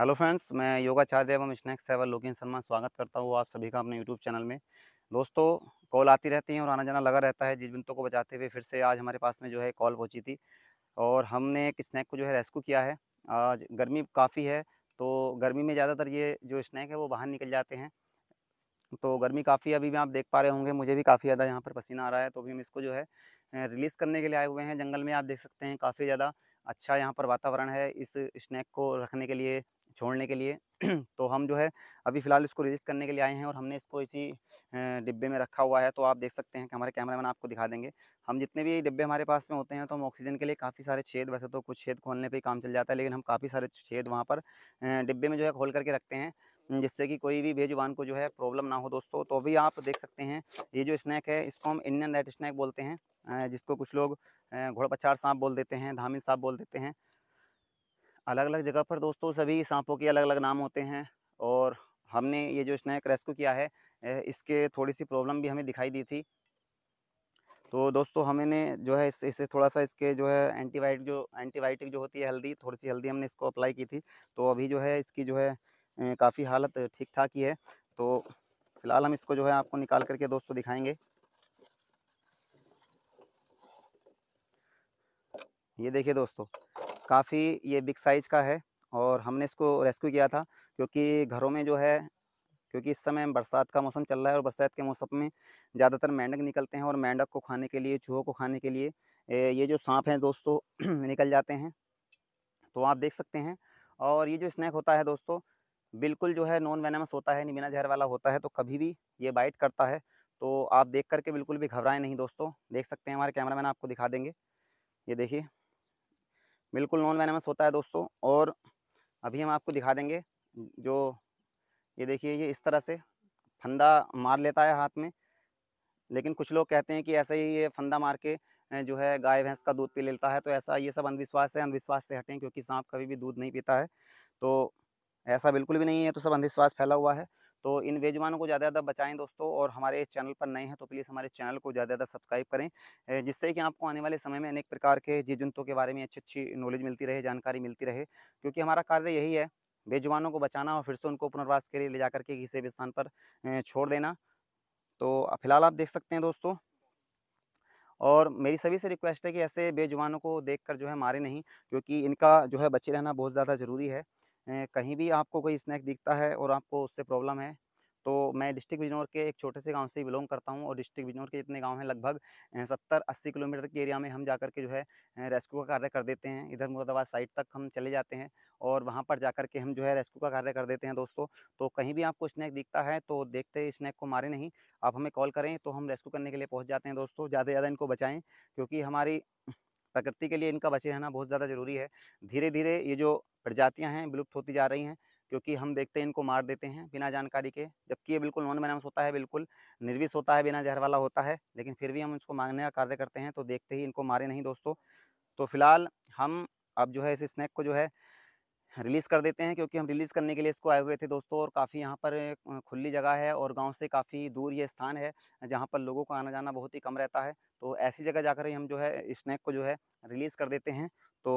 hello friends मैं योगाचार्य एवं snacks saver लोकिन Sharma स्वागत करता हूँ आप सभी का अपने यूट्यूब चैनल में दोस्तों कॉल आती रहती है और आना जाना लगा रहता है जीवंतों को बचाते हुए फिर से आज हमारे पास में जो है कॉल पहुँची थी और हमने एक स्नैक को जो है रेस्क्यू किया है आज गर्मी काफ़ी है तो गर्मी में ज़्यादातर ये जो स्नैक है वो बाहर निकल जाते हैं तो गर्मी काफ़ी अभी भी आप देख पा रहे होंगे मुझे भी काफ़ी ज़्यादा यहाँ पर पसीना आ रहा है तो भी हम इसको जो है रिलीज़ करने के लिए आए हुए हैं जंगल में आप देख सकते हैं काफ़ी ज़्यादा अच्छा यहाँ पर वातावरण है इस स्नैक को रखने के लिए छोड़ने के लिए तो हम जो है अभी फ़िलहाल इसको रिलीज़ करने के लिए आए हैं और हमने इसको इसी डिब्बे में रखा हुआ है तो आप देख सकते हैं कि हमारे कैमरामैन आपको दिखा देंगे हम जितने भी डिब्बे हमारे पास में होते हैं तो हम ऑक्सीजन के लिए काफ़ी सारे छेद वैसे तो कुछ छेद खोलने पर ही काम चल जाता है लेकिन हम काफ़ी सारे छेद वहाँ पर डिब्बे में जो है खोल करके रखते हैं जिससे कि कोई भी बेजुबान को जो है प्रॉब्लम ना हो दोस्तों तो अभी आप देख सकते हैं ये जो स्नैक है इसको हम इंडियन रेड स्नैक बोलते हैं जिसको कुछ लोग घोड़पछाड़ सांप बोल देते हैं धामिन सांप बोल देते हैं अलग अलग जगह पर दोस्तों सभी सांपों के अलग अलग नाम होते हैं और हमने ये जो स्नैक रेस्क्यू किया है इसके थोड़ी सी प्रॉब्लम भी हमें दिखाई दी थी तो दोस्तों हमने जो है इस, इससे थोड़ा सा इसके जो है एंटीबायोटिक जो एंटीबायोटिक जो होती है हल्दी थोड़ी सी हल्दी हमने इसको अप्लाई की थी तो अभी जो है इसकी जो है काफ़ी हालत ठीक ठाक ही है तो फिलहाल हम इसको जो है आपको निकाल करके दोस्तों दिखाएंगे ये देखिए दोस्तों काफ़ी ये बिग साइज़ का है और हमने इसको रेस्क्यू किया था क्योंकि घरों में जो है क्योंकि इस समय बरसात का मौसम चल रहा है और बरसात के मौसम में ज़्यादातर मेंढक निकलते हैं और मेंढक को खाने के लिए चूहों को खाने के लिए ये जो सांप हैं दोस्तों निकल जाते हैं तो आप देख सकते हैं और ये जो स्नैक होता है दोस्तों बिल्कुल जो है नॉन वेनमस होता है निमिना जहर वाला होता है तो कभी भी ये बाइट करता है तो आप देख करके बिल्कुल भी घबराएं नहीं दोस्तों देख सकते हैं हमारे कैमरा आपको दिखा देंगे ये देखिए बिल्कुल नॉन वेनमस होता है दोस्तों और अभी हम आपको दिखा देंगे जो ये देखिए ये इस तरह से फंदा मार लेता है हाथ में लेकिन कुछ लोग कहते हैं कि ऐसे ही ये फंदा मार के जो है गाय भैंस का दूध पी लेता है तो ऐसा ये सब अंधविश्वास है अंधविश्वास से हटें क्योंकि सांप कभी भी दूध नहीं पीता है तो ऐसा बिल्कुल भी नहीं है तो सब अंधविश्वास फैला हुआ है तो इन बेजवानों को ज़्यादा ज़्यादा बचाएं दोस्तों और हमारे चैनल पर नए हैं तो प्लीज़ हमारे चैनल को ज़्यादा ज़्यादा सब्सक्राइब करें जिससे कि आपको आने वाले समय में अनेक प्रकार के जीव जंतुओं के बारे में अच्छी अच्छी नॉलेज मिलती रहे जानकारी मिलती रहे क्योंकि हमारा कार्य यही है बेजुबानों को बचाना और फिर से उनको पुनर्वास के लिए ले जा करके किसी भी स्थान पर छोड़ देना तो फिलहाल आप देख सकते हैं दोस्तों और मेरी सभी से रिक्वेस्ट है कि ऐसे बेजुबानों को देखकर जो है मारे नहीं क्योंकि इनका जो है बचे रहना बहुत ज़्यादा ज़रूरी है कहीं भी आपको कोई स्नैक दिखता है और आपको उससे प्रॉब्लम है तो मैं डिस्ट्रिक्ट बिजनौर के एक छोटे से गांव से बिलोंग करता हूं और डिस्ट्रिक्ट बिजनौर के जितने गांव हैं लगभग सत्तर अस्सी किलोमीटर के एरिया में हम जा के जो है रेस्क्यू का कार्य कर देते हैं इधर मुरादाबाद साइड तक हम चले जाते हैं और वहां पर जा कर के हम जो है रेस्क्यू का कार्य कर देते हैं दोस्तों तो कहीं भी आपको स्नैक दिखता है तो देखते स्नैक को मारे नहीं आप हमें कॉल करें तो हम रेस्क्यू करने के लिए पहुँच जाते हैं दोस्तों ज़्यादा से ज़्यादा इनको बचाएँ क्योंकि हमारी प्रकृति के लिए इनका बचे रहना बहुत ज़्यादा ज़रूरी है धीरे धीरे ये जो प्रजातियाँ हैं विलुप्त होती जा रही हैं क्योंकि हम देखते हैं इनको मार देते हैं बिना जानकारी के जबकि ये बिल्कुल नॉन मैनम्स होता है बिल्कुल निर्विस होता है बिना जहर वाला होता है लेकिन फिर भी हम इसको मांगने का कार्य करते हैं तो देखते ही इनको मारे नहीं दोस्तों तो फिलहाल हम अब जो है इस स्नैक को जो है रिलीज़ कर देते हैं क्योंकि हम रिलीज़ करने के लिए इसको आए हुए थे दोस्तों और काफ़ी यहाँ पर खुली जगह है और गांव से काफ़ी दूर ये स्थान है जहाँ पर लोगों का आना जाना बहुत ही कम रहता है तो ऐसी जगह जाकर ही हम जो है स्नैक को जो है रिलीज़ कर देते हैं तो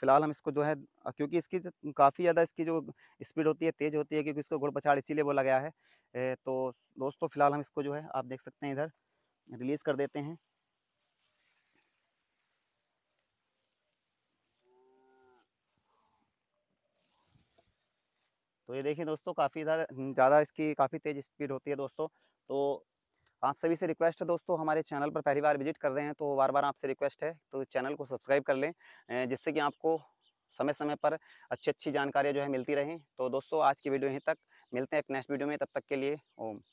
फिलहाल हम इसको जो है क्योंकि इसकी काफ़ी ज़्यादा इसकी जो स्पीड होती है तेज़ होती है क्योंकि इसको घुड़ पछाड़ इसीलिए बोला गया है तो दोस्तों फिलहाल हम इसको जो है आप देख सकते हैं इधर रिलीज़ कर देते हैं तो ये देखिए दोस्तों काफ़ी ज़्यादा इसकी काफ़ी तेज़ स्पीड होती है दोस्तों तो आप सभी से रिक्वेस्ट है दोस्तों हमारे चैनल पर पहली बार विजिट कर रहे हैं तो बार बार आपसे रिक्वेस्ट है तो चैनल को सब्सक्राइब कर लें जिससे कि आपको समय समय पर अच्छी अच्छी जानकारियाँ जो है मिलती रहें तो दोस्तों आज की वीडियो यहीं तक मिलते हैं एक नेक्स्ट वीडियो में तब तक के लिए ओम